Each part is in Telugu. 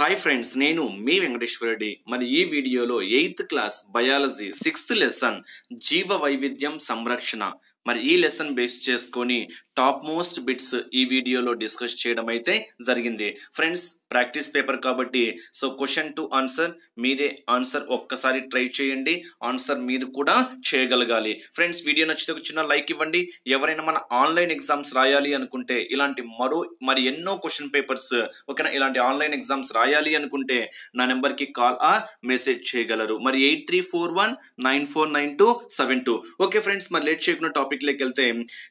హాయ్ ఫ్రెండ్స్ నేను మీ వెంకటేశ్వరరెడ్డి మరి ఈ వీడియోలో eighth class biology sixth lesson జీవ వైవిధ్యం సంరక్షణ మరి ఈ లెసన్ బేస్ చేసుకొని టాప్ మోస్ట్ బిట్స్ ఈ వీడియోలో డిస్కస్ చేయడం అయితే జరిగింది ఫ్రెండ్స్ ప్రాక్టీస్ పేపర్ కాబట్టి సో క్వశ్చన్ టు ఆన్సర్ మీరే ఆన్సర్ ఒక్కసారి ట్రై చేయండి ఆన్సర్ మీరు కూడా చేయగలగాలి ఫ్రెండ్స్ వీడియో నచ్చితే చిన్న లైక్ ఇవ్వండి ఎవరైనా మన ఆన్లైన్ ఎగ్జామ్స్ రాయాలి అనుకుంటే ఇలాంటి మరో మరి ఎన్నో క్వశ్చన్ పేపర్స్ ఓకేనా ఇలాంటి ఆన్లైన్ ఎగ్జామ్స్ రాయాలి అనుకుంటే నా నెంబర్కి కాల్ ఆ మెసేజ్ చేయగలరు మరి eight three four one nine four nine two seven two okay friends మరి లేట్ చేయకుండా టాపిక్లోకి వెళ్తే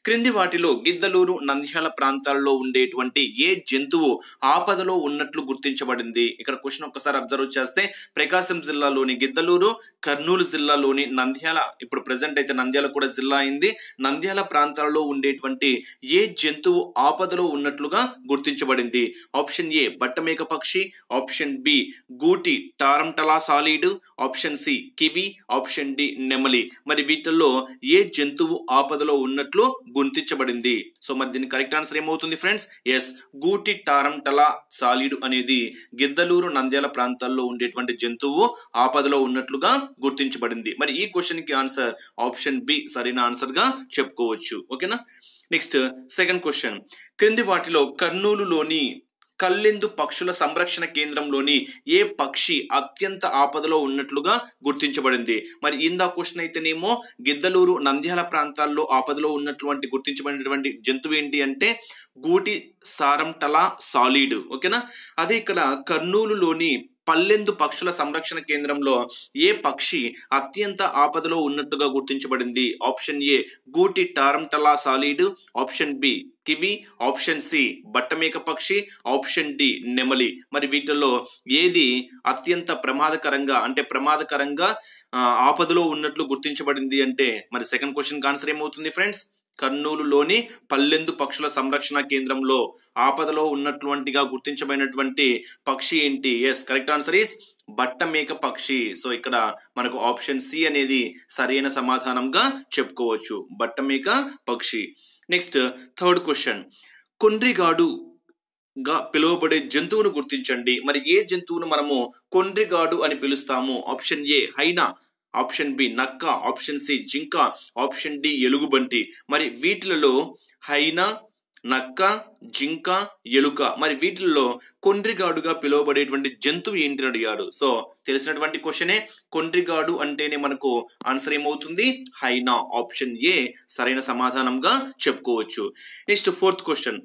క్రింది వాటిలో గిద్ పెద్దలూరు నంద్యాల ప్రాంతాల్లో ఉండేటువంటి ఏ జంతువు ఆపదలో ఉన్నట్లు గుర్తించబడింది ఇక్కడ క్వశ్చన్ ఒక్కసారి అబ్జర్వ్ చేస్తే ప్రకాశం జిల్లాలోని గిద్దలూరు కర్నూలు జిల్లాలోని నంద్యాల ఇప్పుడు ప్రజెంట్ అయితే నంద్యాల కూడా జిల్లా అయింది నంద్యాల ప్రాంతాల్లో ఉండేటువంటి ఏ జంతువు ఆపదలో ఉన్నట్లుగా గుర్తించబడింది ఆప్షన్ ఏ బట్టమేక పక్షి ఆప్షన్ బి గూటి టారంటలా సాలిడ్ option C kiwi option D నెమలి మరి వీటిల్లో ఏ జంతువు ఆపదలో ఉన్నట్లు గుర్తించబడింది సో మరి దీని కరెక్ట్ ఆన్సర్ ఏమవుతుంది ఫ్రెండ్స్ ఎస్ గూటి టారంటల సాలిడ్ అనేది గిద్దలూరు నంద్యాల ప్రాంతాల్లో ఉండేటువంటి జంతువు ఆపదలో ఉన్నట్లుగా గుర్తించబడింది మరి ఈ క్వశ్చన్ కి ఆన్సర్ ఆప్షన్ బి సరైన ఆన్సర్ గా చెప్పుకోవచ్చు ఓకేనా నెక్స్ట్ సెకండ్ క్వశ్చన్ క్రింది వాటిలో కర్నూలులోని కల్లెందు పక్షుల సంరక్షణ కేంద్రంలోని ఏ పక్షి అత్యంత ఆపదలో ఉన్నట్లుగా గుర్తించబడింది మరి ఇందా క్వశ్చన్ అయితేనేమో గిద్దలూరు నంద్యాల ప్రాంతాల్లో ఆపదలో ఉన్నటువంటి గుర్తించబడినటువంటి జంతువు ఏంటి అంటే గూటి సారం టలా సాలిడ్ ఓకేనా అదే ఇక్కడ కర్నూలులోని పల్లెందు పక్షుల సంరక్షణ కేంద్రంలో ఏ పక్షి అత్యంత ఆపదలో ఉన్నట్టుగా గుర్తించబడింది ఆప్షన్ ఏ గూటి టారంటలా సాలిడ్ option B kiwi option C బట్టమేక పక్షి ఆప్షన్ డి నెమలి మరి వీటిలో ఏది అత్యంత ప్రమాదకరంగా అంటే ప్రమాదకరంగా ఆపదలో ఉన్నట్లు గుర్తించబడింది అంటే మరి సెకండ్ క్వశ్చన్ ఆన్సర్ ఏమవుతుంది ఫ్రెండ్స్ కర్నూలులోని పల్లెందు పక్షుల సంరక్షణ కేంద్రంలో ఆపదలో ఉన్నటువంటిగా గుర్తించబడినటువంటి పక్షి ఏంటి ఎస్ కరెక్ట్ ఆన్సర్ ఈస్ బట్టమేక పక్షి సో ఇక్కడ మనకు ఆప్షన్ సి అనేది సరైన సమాధానంగా చెప్పుకోవచ్చు బట్టమేక పక్షి నెక్స్ట్ థర్డ్ క్వశ్చన్ కొండ్రిగాడు గా పిలువబడే జంతువును గుర్తించండి మరి ఏ జంతువును మనము కొండ్రిగాడు అని పిలుస్తాము option A hyena option B నక్క ఆప్షన్ సి జింక ఆప్షన్ డి ఎలుగుబంటి మరి వీటిలలో హైనా నక్క జింక ఎలుక మరి వీటిల్లో కొండ్రిగాడుగా పిలువబడేటువంటి జంతువు ఏంటి అడిగాడు సో తెలిసినటువంటి క్వశ్చనే కొండ్రిగాడు అంటేనే మనకు ఆన్సర్ ఏమవుతుంది హైనా ఆప్షన్ ఏ సరైన సమాధానంగా చెప్పుకోవచ్చు next fourth question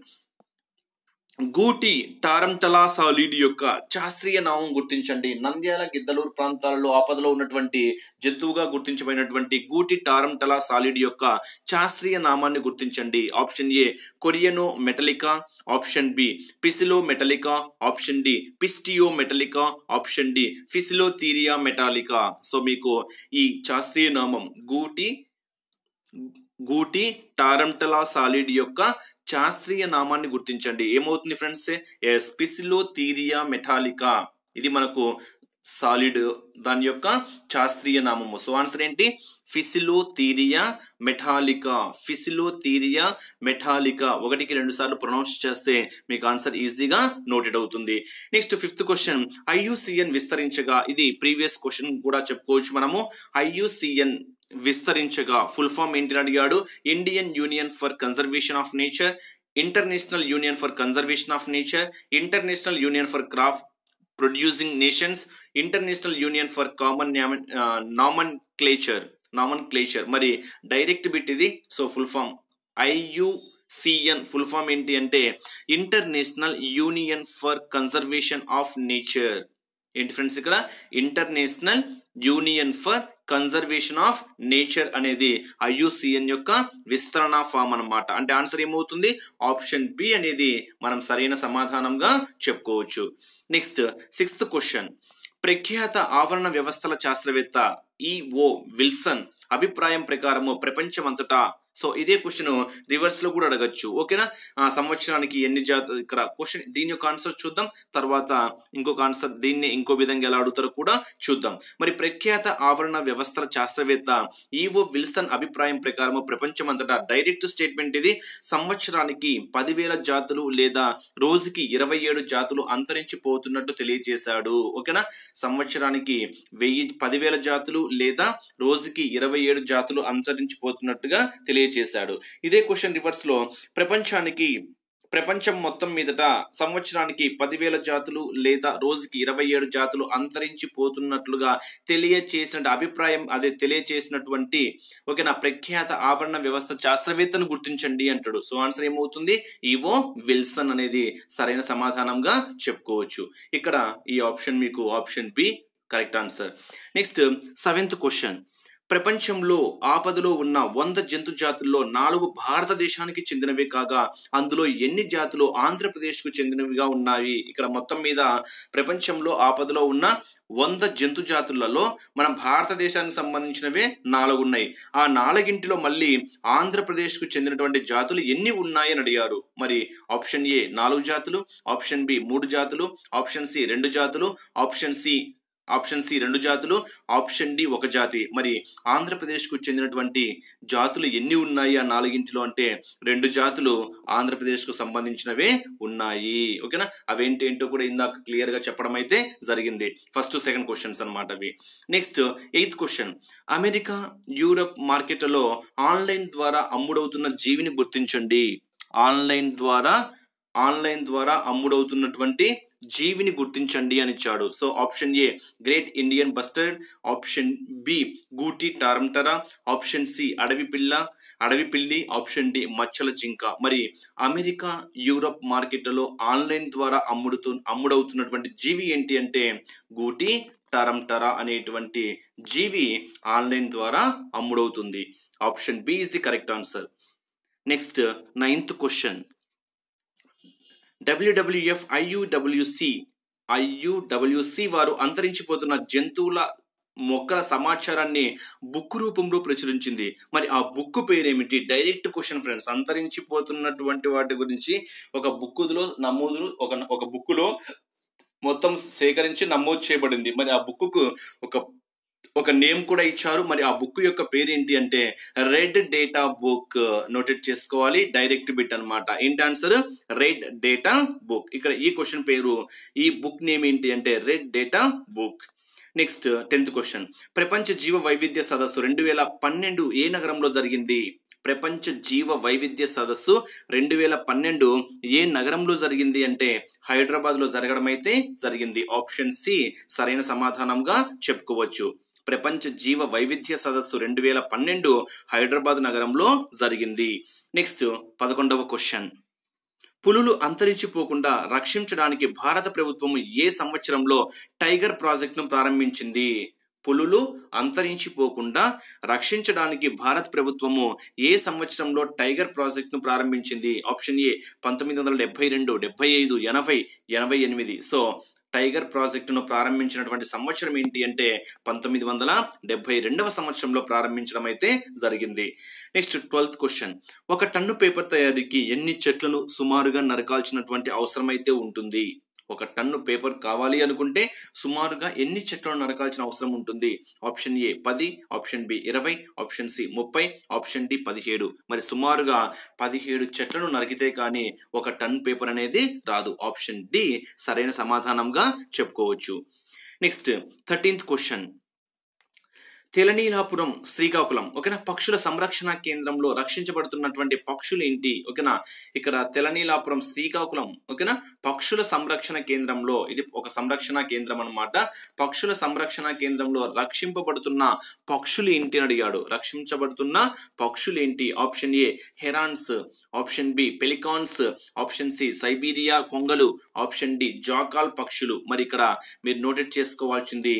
Gooty tarantula సాలీడి యొక్క శాస్త్రీయ నామం గుర్తించండి నంద్యాల గిద్దలూరు ప్రాంతాలలో ఆపదలో ఉన్నటువంటి జంతువుగా గుర్తించబడినటువంటి గూటి టారంటలా సాలిడి యొక్క శాస్త్రీయ నామాన్ని గుర్తించండి ఆప్షన్ ఏ కొరియనో మెటలికా ఆప్షన్ బి పిసిలో మెటలికా ఆప్షన్ డి పిస్టియో మెటలికా ఆప్షన్ డి ఫిసిలో తీరియా మెటాలికా సో మీకు ఈ శాస్త్రీయ నామం గూటి గూటి టారంటలా సాలిడ్ యొక్క శాస్త్రీయ నామాన్ని గుర్తించండి ఏమవుతుంది ఫ్రెండ్స్ స్పిసిలోథీరియా మెటాలికా ఇది మనకు సాలిడ్ దాని యొక్క శాస్త్రీయ నామము సో ఆన్సర్ ఏంటి ఫిసిలోథీరియా మెటాలికా ఫిసిలోథీరియా మెటాలికా ఒకటికి రెండు సార్లు ప్రొనౌన్స్ చేస్తే మీకు ఆన్సర్ ఈజీగా నోటెడ్ అవుతుంది నెక్స్ట్ ఫిఫ్త్ క్వశ్చన్ ఐయుసిఎన్ విస్తరించగా ఇది ప్రీవియస్ క్వశ్చన్ కూడా చెప్పుకోవచ్చు మనము ఐయుసిఎన్ విస్తరించగా ఫుల్ ఫామ్ ఏంటి అడిగాడు Indian union for conservation of nature international union for conservation of nature international union for crop producing nations international union for common nomenclature nomenclature మరి డైరెక్ట్ బిట్ ఇది so full form IU CN full form ఏంటి అంటే international union for conservation of nature ఏంటి ఫ్రెండ్స్ ఇక్కడ international union for conservation of nature అనేది ఐయుసిఎన్ యొక్క విస్తరణ ఫామ్ అనమాట అంటే ఆన్సర్ ఏమవుతుంది ఆప్షన్ బి అనేది మనం సరైన సమాధానంగా చెప్పుకోవచ్చు నెక్స్ట్ సిక్స్త్ క్వశ్చన్ ప్రఖ్యాత ఆవరణ వ్యవస్థల శాస్త్రవేత్త ఈఓ e విల్సన్ అభిప్రాయం ప్రకారము ప్రపంచమంతటా సో ఇదే క్వశ్చన్ రివర్స్ లో కూడా అడగచ్చు ఓకేనా సంవత్సరానికి ఎన్ని జాతులు ఇక్కడ క్వశ్చన్ దీని యొక్క ఆన్సర్ చూద్దాం తర్వాత ఇంకొక ఆన్సర్ దీన్ని ఇంకో విధంగా ఎలా అడుగుతారో కూడా చూద్దాం మరి ప్రఖ్యాత ఆవరణ వ్యవస్థల శాస్త్రవేత్త ఈవో విల్సన్ అభిప్రాయం ప్రకారం అంతటా డైరెక్ట్ స్టేట్మెంట్ ఇది సంవత్సరానికి పదివేల జాతులు లేదా రోజుకి ఇరవై ఏడు జాతులు అంతరించిపోతున్నట్టు తెలియజేశాడు ఓకేనా సంవత్సరానికి వెయ్యి పదివేల జాతులు లేదా రోజుకి ఇరవై ఏడు జాతులు అంతరించిపోతున్నట్టుగా తెలియ తెలియజేశాడు ఇదే క్వశ్చన్ రివర్స్లో ప్రపంచానికి ప్రపంచం మొత్తం మీదట సంవత్సరానికి పదివేల జాతులు లేదా రోజుకి ఇరవై ఏడు జాతులు అంతరించిపోతున్నట్లుగా తెలియచేసిన అభిప్రాయం అదే తెలియచేసినటువంటి ఒకే నా ప్రఖ్యాత ఆవరణ వ్యవస్థ శాస్త్రవేత్తను గుర్తించండి అంటాడు సో ఆన్సర్ ఏమవుతుంది ఈవో విల్సన్ అనేది సరైన సమాధానంగా చెప్పుకోవచ్చు ఇక్కడ ఈ ఆప్షన్ మీకు option B correct answer next seventh question ప్రపంచంలో ఆపదలో ఉన్న వంద జంతు జాతుల్లో నాలుగు భారతదేశానికి చెందినవి కాగా అందులో ఎన్ని జాతులు ఆంధ్రప్రదేశ్కు చెందినవిగా ఉన్నాయి ఇక్కడ మొత్తం మీద ప్రపంచంలో ఆపదలో ఉన్న వంద జంతు జాతులలో మన భారతదేశానికి సంబంధించినవే నాలుగు ఉన్నాయి ఆ నాలుగింటిలో మళ్ళీ ఆంధ్రప్రదేశ్కు చెందినటువంటి జాతులు ఎన్ని ఉన్నాయని అడిగారు మరి ఆప్షన్ ఏ నాలుగు జాతులు ఆప్షన్ బి మూడు జాతులు ఆప్షన్ సి రెండు జాతులు ఆప్షన్ సి ఆప్షన్ సి రెండు జాతులు ఆప్షన్ డి ఒక జాతి మరి ఆంధ్రప్రదేశ్కు చెందినటువంటి జాతులు ఎన్ని ఉన్నాయి ఆ నాలుగింటిలో అంటే రెండు జాతులు ఆంధ్రప్రదేశ్కు సంబంధించినవే ఉన్నాయి ఓకేనా అవేంటేంటో కూడా ఇందాక క్లియర్గా చెప్పడం అయితే జరిగింది ఫస్ట్ సెకండ్ క్వశ్చన్స్ అనమాట అవి next eighth question America Europe మార్కెట్లలో ఆన్లైన్ ద్వారా అమ్ముడవుతున్న జీవిని గుర్తించండి ఆన్లైన్ ద్వారా ఆన్లైన్ ద్వారా అమ్ముడవుతున్నటువంటి జీవిని గుర్తించండి అని ఇచ్చాడు so option A great Indian bustard option B Gooty tarantula option C అడవి పిల్ల అడవి పిల్లి ఆప్షన్ డి మచ్చల జింక మరి అమెరికా యూరప్ మార్కెట్లలో ఆన్లైన్ ద్వారా అమ్ముడుతూ అమ్ముడవుతున్నటువంటి జీవి ఏంటి అంటే గూటి టరంటరా అనేటువంటి జీవి ఆన్లైన్ ద్వారా అమ్ముడవుతుంది option B is the correct answer next ninth question WWF IUWC IUWC వారు అంతరించిపోతున్న జంతువుల మొక్కల సమాచారాన్ని బుక్ రూపంలో ప్రచురించింది మరి ఆ బుక్ పేరేమిటి డైరెక్ట్ క్వశ్చన్ ఫ్రెండ్స్ అంతరించిపోతున్నటువంటి వాటి గురించి ఒక బుక్లో నమోదులు ఒక ఒక బుక్లో మొత్తం సేకరించి నమోదు చేయబడింది మరి ఆ బుక్కు ఒక ఒక నేమ్ కూడా ఇచ్చారు మరి ఆ బుక్ యొక్క పేరు ఏంటి అంటే రెడ్ డేటా బుక్ నోటెడ్ చేసుకోవాలి డైరెక్ట్ బిట్ అనమాట ఏంటి ఆన్సర్ రెడ్ డేటా బుక్ ఇక్కడ ఈ క్వశ్చన్ పేరు ఈ బుక్ నేమ్ ఏంటి అంటే red data book next tenth question ప్రపంచ జీవ వైవిధ్య సదస్సు రెండు వేల పన్నెండు ఏ నగరంలో జరిగింది ప్రపంచ జీవ వైవిధ్య సదస్సు రెండు వేల పన్నెండు ఏ నగరంలో జరిగింది అంటే హైదరాబాద్లో జరగడం అయితే జరిగింది ఆప్షన్ సి సరైన సమాధానంగా చెప్పుకోవచ్చు ప్రపంచ జీవ వైవిధ్య సదస్సు రెండు వేల పన్నెండు హైదరాబాద్ నగరంలో జరిగింది నెక్స్ట్ పదకొండవ క్వశ్చన్ పులులు అంతరించిపోకుండా రక్షించడానికి భారత ప్రభుత్వం ఏ సంవత్సరంలో టైగర్ ప్రాజెక్టును ప్రారంభించింది పులులు అంతరించిపోకుండా రక్షించడానికి భారత ప్రభుత్వము ఏ సంవత్సరంలో టైగర్ ప్రాజెక్ట్ను ప్రారంభించింది ఆప్షన్ ఏ పంతొమ్మిది వందల డెబ్బై రెండు డెబ్బై ఐదు ఎనభై ఎనభై ఎనిమిది సో టైగర్ ప్రాజెక్టును ప్రారంభించినటువంటి సంవత్సరం ఏంటి అంటే పంతొమ్మిది వందల డెబ్బై రెండవ సంవత్సరంలో ప్రారంభించడం అయితే జరిగింది నెక్స్ట్ ట్వెల్త్ క్వశ్చన్ ఒక టన్ను పేపర్ తయారీకి ఎన్ని చెట్లను సుమారుగా నరకాల్చినటువంటి అవసరం అయితే ఉంటుంది ఒక టన్ను పేపర్ కావాలి అనుకుంటే సుమారుగా ఎన్ని చెట్లను నరకాల్సిన అవసరం ఉంటుంది ఆప్షన్ ఏ పది ఆప్షన్ బి ఇరవై ఆప్షన్ సి ముప్పై ఆప్షన్ డి పదిహేడు మరి సుమారుగా పదిహేడు చెట్లను నరికితే కానీ ఒక టన్ పేపర్ అనేది రాదు ఆప్షన్ డి సరైన సమాధానంగా చెప్పుకోవచ్చు next thirteenth question Telineelapuram Srikakulam ఓకేనా పక్షుల సంరక్షణ కేంద్రంలో రక్షించబడుతున్నటువంటి పక్షులు ఏంటి ఓకేనా ఇక్కడ తెలనీలాపురం శ్రీకాకుళం ఓకేనా పక్షుల సంరక్షణ కేంద్రంలో ఇది ఒక సంరక్షణ కేంద్రం అనమాట పక్షుల సంరక్షణ కేంద్రంలో రక్షింపబడుతున్న పక్షులు ఏంటి అని అడిగాడు రక్షించబడుతున్న పక్షులు ఏంటి option A herons option B pelicans option C Siberia కొంగలు ఆప్షన్ డి జాకాల్ పక్షులు మరి ఇక్కడ మీరు నోటెట్ చేసుకోవాల్సింది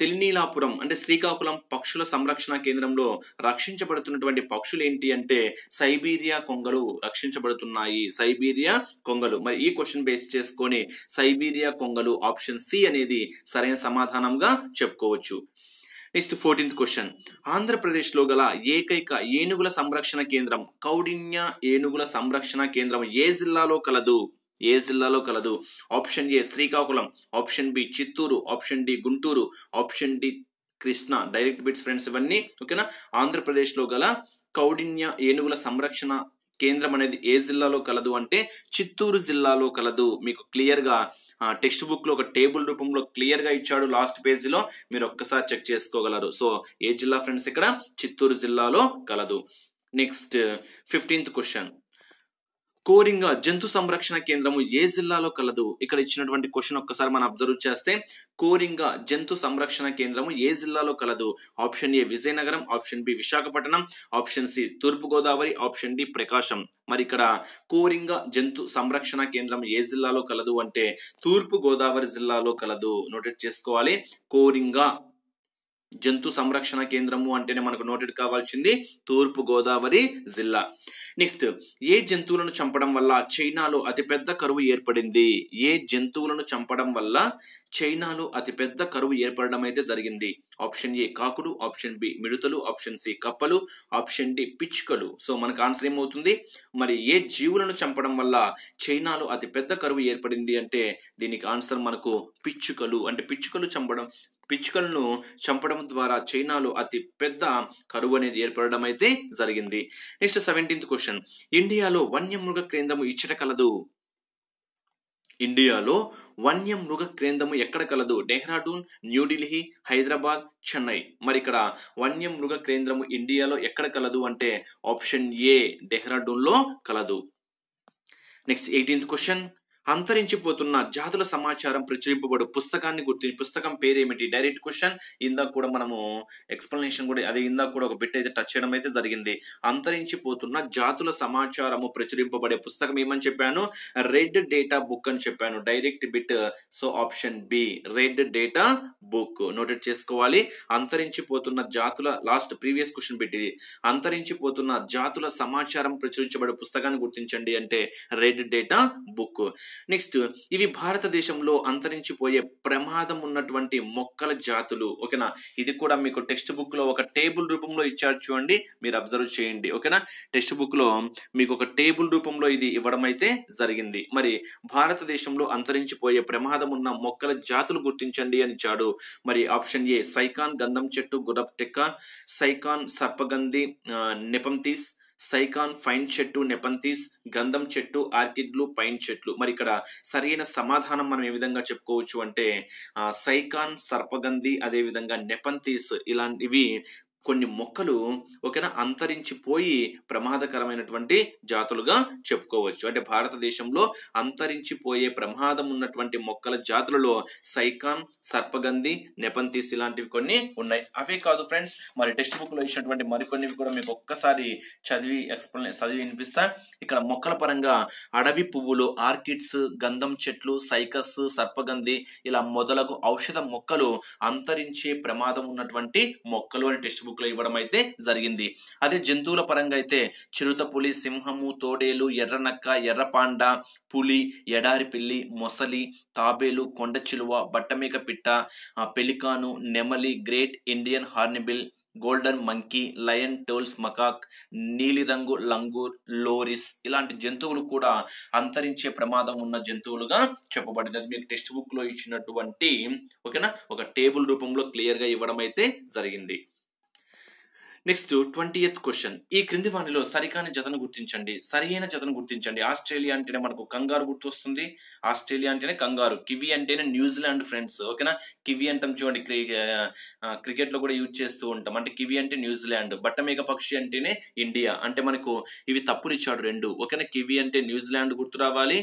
తెలినీలాపురం అంటే శ్రీకాకుళం పక్షుల సంరక్షణ కేంద్రంలో రక్షించబడుతున్నటువంటి పక్షులు ఏంటి అంటే సైబీరియా కొంగలు రక్షించబడుతున్నాయి సైబీరియా కొంగలు మరి ఈ క్వశ్చన్ బేస్ చేసుకొని సైబీరియా కొంగలు ఆప్షన్ సి అనేది సరైన సమాధానంగా చెప్పుకోవచ్చు నెక్స్ట్ ఫోర్టీన్త్ క్వశ్చన్ ఆంధ్రప్రదేశ్లో గల ఏకైక ఏనుగుల సంరక్షణ కేంద్రం కౌడిన్య ఏనుగుల సంరక్షణ కేంద్రం ఏ జిల్లాలో కలదు ఏ జిల్లాలో కలదు option A Srikakulam option B Chittoor option D Guntur option D Krishna direct bits friends ఇవన్నీ ఓకేనా ఆంధ్రప్రదేశ్లో గల కౌడిన్య ఏనుగుల సంరక్షణ కేంద్రం అనేది ఏ జిల్లాలో కలదు అంటే చిత్తూరు జిల్లాలో కలదు మీకు క్లియర్గా టెక్స్ట్ బుక్లో ఒక టేబుల్ రూపంలో క్లియర్గా ఇచ్చాడు లాస్ట్ పేజీలో మీరు ఒక్కసారి చెక్ చేసుకోగలరు సో ఏ జిల్లా ఫ్రెండ్స్ ఇక్కడ చిత్తూరు జిల్లాలో కలదు నెక్స్ట్ ఫిఫ్టీన్త్ క్వశ్చన్ కోరింగ జంతు సంరక్షణ కేంద్రము ఏ జిల్లాలో కలదు ఇక్కడ ఇచ్చినటువంటి క్వశ్చన్ ఒక్కసారి మనం అబ్జర్వ్ చేస్తే కోరింగ జంతు సంరక్షణ కేంద్రము ఏ జిల్లాలో కలదు option A Vizianagaram option B Visakhapatnam option C Turpu Godavari option D Prakasam మరి ఇక్కడ కోరింగ జంతు సంరక్షణ కేంద్రం ఏ జిల్లాలో కలదు అంటే తూర్పు గోదావరి జిల్లాలో కలదు నోటెడ్ చేసుకోవాలి కోరింగ జంతు సంరక్షణ కేంద్రము అంటేనే మనకు నోటెడ్ కావాల్సింది తూర్పు గోదావరి జిల్లా నెక్స్ట్ ఏ జంతువులను చంపడం వల్ల చైనాలో అతిపెద్ద కరువు ఏర్పడింది ఏ జంతువులను చంపడం వల్ల చైనాలో అతిపెద్ద కరువు ఏర్పడడం అయితే జరిగింది ఆప్షన్ ఏ కాకులు ఆప్షన్ బి మిడుతలు ఆప్షన్ సి కప్పలు ఆప్షన్ డి పిచ్చుకలు సో మనకు ఆన్సర్ ఏమవుతుంది మరి ఏ జీవులను చంపడం వల్ల చైనాలో అతి పెద్ద కరువు ఏర్పడింది అంటే దీనికి ఆన్సర్ మనకు పిచ్చుకలు అంటే పిచ్చుకలు చంపడం పిచ్చుకలను చంపడం ద్వారా చైనాలో అతి పెద్ద కరువు అనేది ఏర్పడడం అయితే జరిగింది నెక్స్ట్ సెవెంటీన్త్ క్వశ్చన్ ఇండియాలో వన్యమృగ కేంద్రము ఇచ్చట కలదు ఇండియాలో వన్య మృగ కేంద్రము ఎక్కడ కలదు డెహ్రాడూన్ న్యూఢిల్లీ హైదరాబాద్ చెన్నై మరి ఇక్కడ వన్య మృగ కేంద్రము ఇండియాలో ఎక్కడ కలదు అంటే ఆప్షన్ ఏ డెహ్రాడూన్లో కలదు నెక్స్ట్ ఎయిటీన్త్ క్వశ్చన్ అంతరించిపోతున్న జాతుల సమాచారం ప్రచురింపబడు పుస్తకాన్ని గుర్తి పుస్తకం పేరేమిటి డైరెక్ట్ క్వశ్చన్ ఇందాక కూడా మనము ఎక్స్ప్లెనేషన్ కూడా అదే ఇందాక కూడా ఒక బిట్ అయితే టచ్ చేయడం అయితే జరిగింది అంతరించిపోతున్న జాతుల సమాచారము ప్రచురింపబడే పుస్తకం ఏమని చెప్పాను రెడ్ డేటా బుక్ అని చెప్పాను direct bit so option B red data book noted చేసుకోవాలి అంతరించిపోతున్న జాతుల లాస్ట్ ప్రీవియస్ క్వశ్చన్ బిట్ ఇది అంతరించిపోతున్న జాతుల సమాచారం ప్రచురించబడే పుస్తకాన్ని గుర్తించండి అంటే రెడ్ డేటా బుక్ నెక్స్ట్ ఇవి భారతదేశంలో అంతరించిపోయే ప్రమాదం ఉన్నటువంటి మొక్కల జాతులు ఓకేనా ఇది కూడా మీకు టెక్స్ట్ బుక్లో ఒక టేబుల్ రూపంలో ఇచ్చారు చూడండి మీరు అబ్జర్వ్ చేయండి ఓకేనా టెక్స్ట్ బుక్లో మీకు ఒక టేబుల్ రూపంలో ఇది ఇవ్వడం అయితే జరిగింది మరి భారతదేశంలో అంతరించిపోయే ప్రమాదం ఉన్న మొక్కల జాతులు గుర్తించండి అని చాడు మరి ఆప్షన్ ఏ సైకాన్ గంధం చెట్టు టెక్క సైకాన్ సర్పగంధి నిపంతీస్ సైకాన్ ఫైన్ చెట్టు నెపంతీస్ గంధం చెట్టు ఆర్కిడ్లు పైన్ చెట్లు మరి ఇక్కడ సరైన సమాధానం మనం ఏ విధంగా చెప్పుకోవచ్చు అంటే సైకాన్ సర్పగంధి అదేవిధంగా నెపంతీస్ ఇలాంటివి కొన్ని మొక్కలు ఓకేనా అంతరించిపోయి ప్రమాదకరమైనటువంటి జాతులుగా చెప్పుకోవచ్చు అంటే భారతదేశంలో అంతరించిపోయే ప్రమాదం ఉన్నటువంటి మొక్కల జాతులలో సైకాన్ సర్పగంధి నెపంతీసి లాంటివి కొన్ని ఉన్నాయి అవే కాదు ఫ్రెండ్స్ మరి టెక్స్ట్ బుక్లో ఇచ్చినటువంటి మరికొన్నివి కూడా మీకు ఒక్కసారి చదివి ఎక్స్ప్లెయిన్ చదివి వినిపిస్తా ఇక్కడ మొక్కల పరంగా అడవి పువ్వులు ఆర్కిడ్స్ గంధం చెట్లు సైకస్ సర్పగంధి ఇలా మొదలగు ఔషధ మొక్కలు అంతరించే ప్రమాదం ఉన్నటువంటి మొక్కలు అని టెక్స్ట్ బుక్ లో ఇవ్వడం అయితే జరిగింది అదే జంతువుల పరంగా అయితే చిరుత పులి సింహము తోడేలు ఎర్రనక్క ఎర్రపాండ పులి ఎడారి పిల్లి మొసలి తాబేలు కొండ చిలువ బట్టమేక పిట్ట పెలికాను నెమలి great Indian hornbill golden monkey lion టోల్స్ మకాక్ నీలిరంగు లంగూర్ లోరిస్ ఇలాంటి జంతువులు కూడా అంతరించే ప్రమాదం ఉన్న జంతువులుగా చెప్పబడింది అది మీకు టెక్స్ట్ బుక్లో ఇచ్చినటువంటి ఓకేనా ఒక టేబుల్ రూపంలో క్లియర్గా ఇవ్వడం అయితే జరిగింది నెక్స్ట్ ట్వంటీ ఎయిత్ క్వశ్చన్ ఈ క్రింది వాణిలో సరికాని జతను గుర్తించండి అయిన జతను గుర్తించండి ఆస్ట్రేలియా అంటేనే మనకు కంగారు గుర్తు వస్తుంది ఆస్ట్రేలియా అంటేనే కంగారు కివి అంటేనే న్యూజిలాండ్ ఫ్రెండ్స్ ఓకేనా కివి అంటాం చూడండి క్రికెట్ లో కూడా యూజ్ చేస్తూ ఉంటాం అంటే కివి అంటే న్యూజిలాండ్ బట్టమేక పక్షి అంటేనే ఇండియా అంటే మనకు ఇవి తప్పునిచ్చాడు రెండు ఓకేనా కివి అంటే న్యూజిలాండ్ గుర్తు రావాలి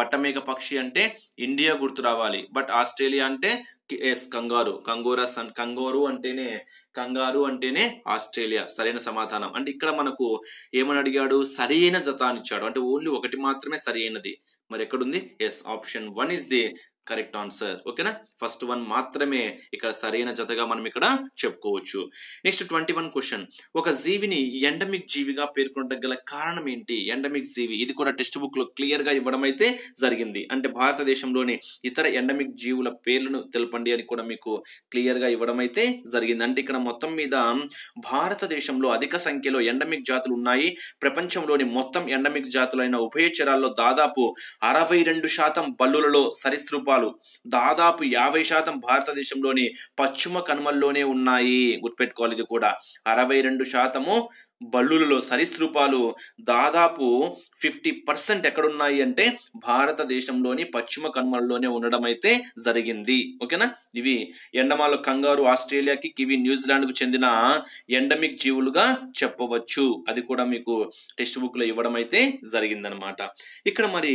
బట్టమేక పక్షి అంటే ఇండియా గుర్తు రావాలి బట్ ఆస్ట్రేలియా అంటే ఎస్ కంగారు కంగోరా సన్ కంగోరు అంటేనే కంగారు అంటేనే ఆస్ట్రేలియా సరైన సమాధానం అంటే ఇక్కడ మనకు ఏమని అడిగాడు సరైన జతాన్ని ఇచ్చాడు అంటే ఓన్లీ ఒకటి మాత్రమే సరైనది మరి ఎక్కడుంది yes option one is the correct answer ఓకేనా ఫస్ట్ వన్ మాత్రమే ఇక్కడ సరైన జతగా మనం ఇక్కడ చెప్పుకోవచ్చు నెక్స్ట్ ట్వంటీ వన్ క్వశ్చన్ ఒక జీవిని ఎండమిక్ జీవిగా పేర్కొనడం గల కారణం ఏంటి ఎండమిక్ జీవి ఇది కూడా టెక్స్ట్ బుక్ లో క్లియర్ గా ఇవ్వడం అయితే జరిగింది అంటే భారతదేశంలోని ఇతర ఎండమిక్ జీవుల పేర్లను తెలపండి అని కూడా మీకు క్లియర్ గా ఇవ్వడం అయితే జరిగింది అంటే ఇక్కడ మొత్తం మీద భారతదేశంలో అధిక సంఖ్యలో ఎండమిక్ జాతులు ఉన్నాయి ప్రపంచంలోని మొత్తం ఎండమిక్ జాతులైన ఉభయచరాల్లో దాదాపు అరవై రెండు శాతం బల్లులలో సరీసృపాలు దాదాపు యాభై శాతం భారతదేశంలోని పశ్చిమ కనుమల్లోనే ఉన్నాయి గుర్తుపెట్టుకోవాలి ఇది కూడా అరవై రెండు శాతము బల్లులలో సరీసృపాలు దాదాపు ఫిఫ్టీ పర్సెంట్ ఎక్కడున్నాయి అంటే భారతదేశంలోని పశ్చిమ కనుమలలోనే ఉండడం అయితే జరిగింది ఓకేనా ఇవి ఎండమాల కంగారు ఆస్ట్రేలియాకి కివి న్యూజిలాండ్కు చెందిన ఎండమిక్ జీవులుగా చెప్పవచ్చు అది కూడా మీకు టెక్స్ట్ బుక్లో ఇవ్వడం అయితే జరిగిందనమాట ఇక్కడ మరి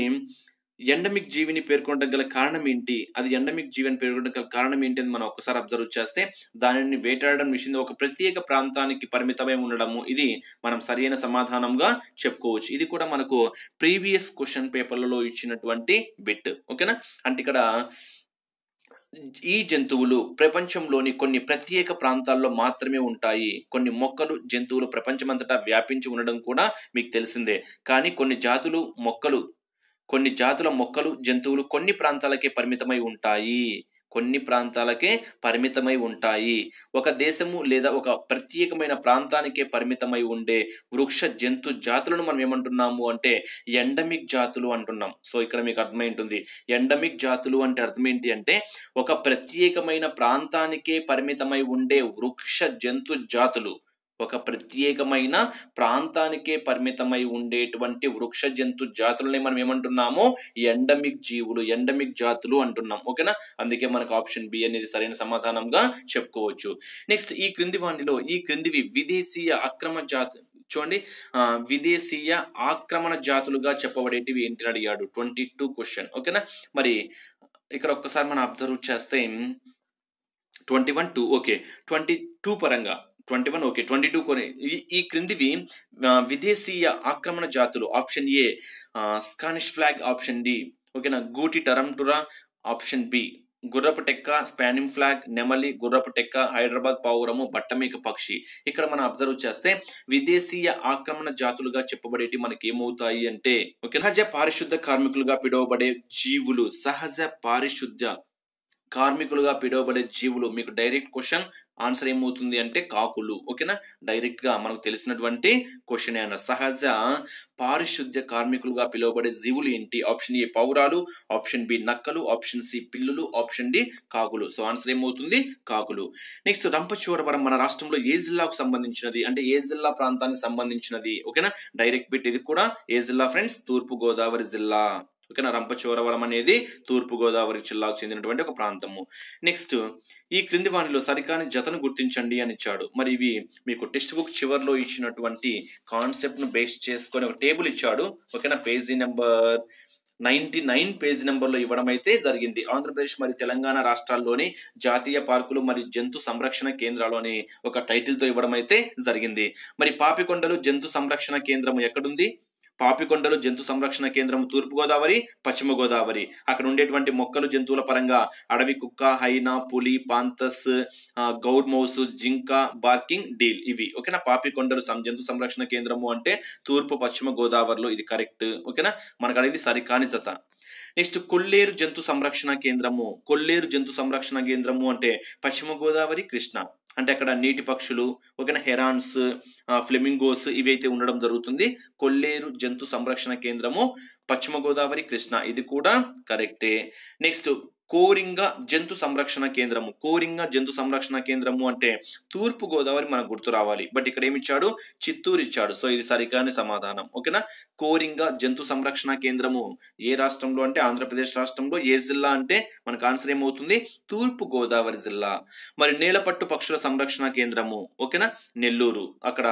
ఎండమిక్ జీవిని పేర్కొనడం గల కారణం ఏంటి అది ఎండమిక్ జీవిని పేర్కొనడం గల కారణం ఏంటి అని మనం ఒకసారి అబ్జర్వ్ చేస్తే దానిని వేటాడడం విషయంలో ఒక ప్రత్యేక ప్రాంతానికి పరిమితమై ఉండడము ఇది మనం సరైన సమాధానంగా చెప్పుకోవచ్చు ఇది కూడా మనకు ప్రీవియస్ క్వశ్చన్ పేపర్లలో ఇచ్చినటువంటి బిట్ ఓకేనా అంటే ఇక్కడ ఈ జంతువులు ప్రపంచంలోని కొన్ని ప్రత్యేక ప్రాంతాల్లో మాత్రమే ఉంటాయి కొన్ని మొక్కలు జంతువులు ప్రపంచమంతటా వ్యాపించి ఉండడం కూడా మీకు తెలిసిందే కానీ కొన్ని జాతులు మొక్కలు కొన్ని జాతుల మొక్కలు జంతువులు కొన్ని ప్రాంతాలకే పరిమితమై ఉంటాయి కొన్ని ప్రాంతాలకే పరిమితమై ఉంటాయి ఒక దేశము లేదా ఒక ప్రత్యేకమైన ప్రాంతానికే పరిమితమై ఉండే వృక్ష జంతు జాతులను మనం ఏమంటున్నాము అంటే ఎండమిక్ జాతులు అంటున్నాం సో ఇక్కడ మీకు అర్థమై ఉంటుంది ఎండమిక్ జాతులు అంటే అర్థం ఏంటి అంటే ఒక ప్రత్యేకమైన ప్రాంతానికే పరిమితమై ఉండే వృక్ష జంతు జాతులు ఒక ప్రత్యేకమైన ప్రాంతానికే పరిమితమై ఉండేటువంటి వృక్ష జంతు జాతులని మనం ఏమంటున్నాము ఎండమిక్ జీవులు ఎండమిక్ జాతులు అంటున్నాం ఓకేనా అందుకే మనకు ఆప్షన్ బి అనేది సరైన సమాధానంగా చెప్పుకోవచ్చు నెక్స్ట్ ఈ క్రింది వాణిలో ఈ క్రిందివి విదేశీయ అక్రమ జాతు చూడండి విదేశీయ ఆక్రమణ జాతులుగా చెప్పబడేటివి ఏంటి అడిగాడు ట్వంటీ టూ క్వశ్చన్ ఓకేనా మరి ఇక్కడ ఒక్కసారి మనం అబ్జర్వ్ చేస్తే twenty one two okay twenty two పరంగా twenty one okay twenty two కొని ఈ క్రిందివి విదేశీయ ఆక్రమణ జాతులు option A Spanish flag option D ఓకేనా గూటి టరంటురా ఆప్షన్ బి గుర్రపు టెక్క స్పానింగ్ ఫ్లాగ్ నెమలి గుర్రపు టెక్క హైదరాబాద్ పావురము బట్టమీక పక్షి ఇక్కడ మనం అబ్జర్వ్ చేస్తే విదేశీయ ఆక్రమణ జాతులుగా చెప్పబడేటి మనకి ఏమవుతాయి అంటే సహజ పారిశుద్ధ కార్మికులుగా పిడవబడే జీవులు సహజ పారిశుద్ధ కార్మికులుగా పిలువబడే జీవులు మీకు డైరెక్ట్ క్వశ్చన్ ఆన్సర్ ఏమవుతుంది అంటే కాకులు ఓకేనా డైరెక్ట్గా మనకు తెలిసినటువంటి క్వశ్చన్ అన్న సహజ పారిశుద్ధ్య కార్మికులుగా పిలువబడే జీవులు ఏంటి ఆప్షన్ ఏ పౌరాలు ఆప్షన్ బి నక్కలు ఆప్షన్ సి పిల్లులు ఆప్షన్ డి కాకులు సో ఆన్సర్ ఏమవుతుంది కాకులు నెక్స్ట్ రంపచోడవరం మన రాష్ట్రంలో ఏ జిల్లాకు సంబంధించినది అంటే ఏ జిల్లా ప్రాంతానికి సంబంధించినది ఓకేనా డైరెక్ట్ బిట్ ఇది కూడా ఏ జిల్లా ఫ్రెండ్స్ తూర్పు గోదావరి జిల్లా ఓకేనా రంపచోరవరం అనేది తూర్పుగోదావరి జిల్లాకు చెందినటువంటి ఒక ప్రాంతము నెక్స్ట్ ఈ క్రింది వాణిలో సరికాని జతను గుర్తించండి అని ఇచ్చాడు మరి ఇవి మీకు టెక్స్ట్ బుక్ చివరిలో ఇచ్చినటువంటి కాన్సెప్ట్ను బేస్ చేసుకొని ఒక టేబుల్ ఇచ్చాడు ఓకేనా page number ninety nine page నెంబర్లో ఇవ్వడం అయితే జరిగింది ఆంధ్రప్రదేశ్ మరియు తెలంగాణ రాష్ట్రాల్లోని జాతీయ పార్కులు మరియు జంతు సంరక్షణ కేంద్రాలు అని ఒక టైటిల్తో ఇవ్వడం అయితే జరిగింది మరి పాపికొండలు జంతు సంరక్షణ కేంద్రం ఎక్కడుంది పాపికొండలు జంతు సంరక్షణ కేంద్రం తూర్పుగోదావరి పశ్చిమ గోదావరి అక్కడ ఉండేటువంటి మొక్కలు జంతువుల పరంగా అడవి కుక్క హైనా పులి పాంతస్ గౌడ్ మౌస్ జింక బార్కింగ్ డీల్ ఇవి ఓకేనా పాపికొండలు జంతు సంరక్షణ కేంద్రము అంటే తూర్పు పశ్చిమ గోదావరిలో ఇది కరెక్ట్ ఓకేనా మనకు అనేది సరికాని జత నెక్స్ట్ కొల్లేరు జంతు సంరక్షణ కేంద్రము కొల్లేరు జంతు సంరక్షణ కేంద్రము అంటే పశ్చిమ గోదావరి కృష్ణ అంటే అక్కడ నీటి పక్షులు ఓకేనా హెరాన్స్ ఫ్లెమింగోస్ ఇవి అయితే ఉండడం జరుగుతుంది కొల్లేరు జంతు సంరక్షణ కేంద్రము పశ్చిమ గోదావరి కృష్ణ ఇది కూడా కరెక్టే నెక్స్ట్ కోరింగ జంతు సంరక్షణ కేంద్రము కోరింగ జంతు సంరక్షణ కేంద్రము అంటే తూర్పు గోదావరి మనకు గుర్తు రావాలి బట్ ఇక్కడ ఏమిచ్చాడు చిత్తూరు ఇచ్చాడు సో ఇది సరికాని సమాధానం ఓకేనా కోరింగ జంతు సంరక్షణ కేంద్రము ఏ రాష్ట్రంలో అంటే ఆంధ్రప్రదేశ్ రాష్ట్రంలో ఏ జిల్లా అంటే మనకు ఆన్సర్ ఏమవుతుంది తూర్పు గోదావరి జిల్లా మరి నేలపట్టు పక్షుల సంరక్షణ కేంద్రము ఓకేనా నెల్లూరు అక్కడ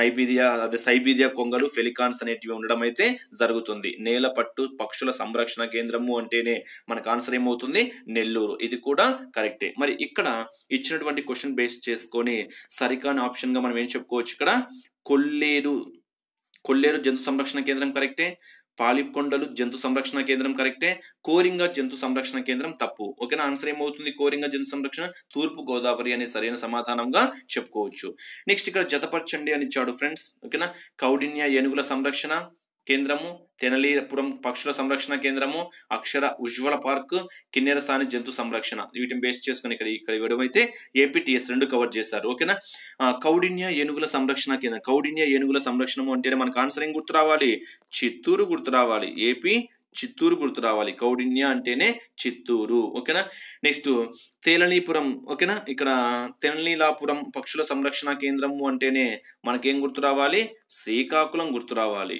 నైబీరియా అదే సైబీరియా కొంగలు ఫెలికాన్స్ అనేటివి ఉండడం అయితే జరుగుతుంది నేలపట్టు పక్షుల సంరక్షణ కేంద్రము అంటేనే మనకు ఆన్సర్ ఏమవుతుంది నెల్లూరు ఇది కూడా కరెక్టే మరి ఇక్కడ ఇచ్చినటువంటి క్వశ్చన్ బేస్ చేసుకొని సరికాని ఆప్షన్గా మనం ఏం చెప్పుకోవచ్చు ఇక్కడ కొల్లేరు కొల్లేరు జంతు సంరక్షణ కేంద్రం కరెక్టే పాలిపొండలు జంతు సంరక్షణ కేంద్రం కరెక్టే కోరింగ జంతు సంరక్షణ కేంద్రం తప్పు ఓకేనా ఆన్సర్ ఏమవుతుంది కోరింగ జంతు సంరక్షణ తూర్పు గోదావరి అనే సరైన సమాధానంగా చెప్పుకోవచ్చు నెక్స్ట్ ఇక్కడ జతపర్చండి అని ఇచ్చాడు ఫ్రెండ్స్ ఓకేనా కౌడిన్య ఏనుగుల సంరక్షణ కేంద్రము తెనలీపురం పక్షుల సంరక్షణ కేంద్రము అక్షర ఉజ్వల పార్క్ కిన్నెరసాని జంతు సంరక్షణ వీటిని బేస్ చేసుకుని ఇక్కడ ఇక్కడ ఇవ్వడం అయితే ఏపీటీఎస్ రెండు కవర్ చేశారు ఓకేనా కౌడిన్య ఏనుగుల సంరక్షణ కేంద్రం కౌడిన్య ఏనుగుల సంరక్షణము అంటే మనకు ఆన్సర్ ఏం గుర్తు రావాలి చిత్తూరు గుర్తు రావాలి ఏపీ చిత్తూరు గుర్తు రావాలి కౌడిన్య అంటేనే చిత్తూరు ఓకేనా నెక్స్ట్ తేలనీపురం ఓకేనా ఇక్కడ తెనలీలాపురం పక్షుల సంరక్షణ కేంద్రము అంటేనే మనకేం గుర్తు రావాలి శ్రీకాకుళం గుర్తు రావాలి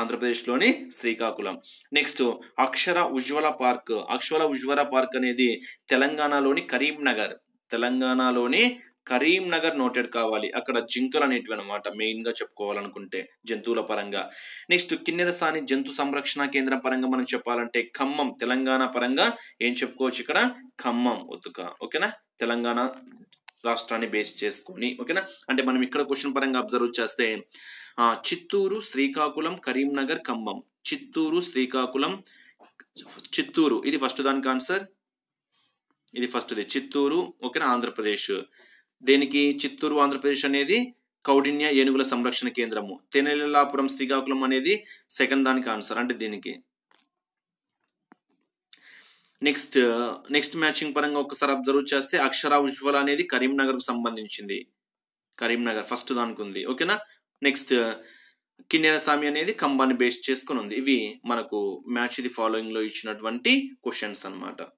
ఆంధ్రప్రదేశ్లోని Srikakulam next Akshara Ujwala park Akshara Ujwala park అనేది తెలంగాణలోని కరీంనగర్ తెలంగాణలోని కరీంనగర్ నోటెడ్ కావాలి అక్కడ జింకలు అనేటివి అనమాట మెయిన్గా చెప్పుకోవాలనుకుంటే జంతువుల పరంగా నెక్స్ట్ కిన్నెరసాని జంతు సంరక్షణ కేంద్రం పరంగా మనం చెప్పాలంటే ఖమ్మం తెలంగాణ పరంగా ఏం చెప్పుకోవచ్చు ఇక్కడ ఖమ్మం ఒత్తుక ఓకేనా తెలంగాణ రాష్ట్రాన్ని బేస్ చేసుకొని ఓకేనా అంటే మనం ఇక్కడ క్వశ్చన్ పరంగా అబ్జర్వ్ చేస్తే చిత్తూరు శ్రీకాకుళం కరీంనగర్ ఖమ్మం చిత్తూరు శ్రీకాకుళం చిత్తూరు ఇది ఫస్ట్ దానికి ఆన్సర్ ఇది ఫస్ట్ది చిత్తూరు ఓకేనా ఆంధ్రప్రదేశ్ దేనికి చిత్తూరు ఆంధ్రప్రదేశ్ అనేది కౌడిన్య ఏనుగుల సంరక్షణ కేంద్రము తెనెలాపురం శ్రీకాకుళం అనేది సెకండ్ దానికి ఆన్సర్ అంటే దీనికి నెక్స్ట్ నెక్స్ట్ మ్యాచింగ్ పరంగా ఒకసారి అబ్జర్వ్ చేస్తే అక్షర ఉజ్వల అనేది కరీంనగర్కు సంబంధించింది కరీంనగర్ ఫస్ట్ దానికి ఉంది ఓకేనా నెక్స్ట్ కిన్నెరస్వామి అనేది కంబాన్ని బేస్ చేసుకుని ఉంది ఇవి మనకు మ్యాచ్ ది ఫాలోయింగ్లో ఇచ్చినటువంటి క్వశ్చన్స్ అనమాట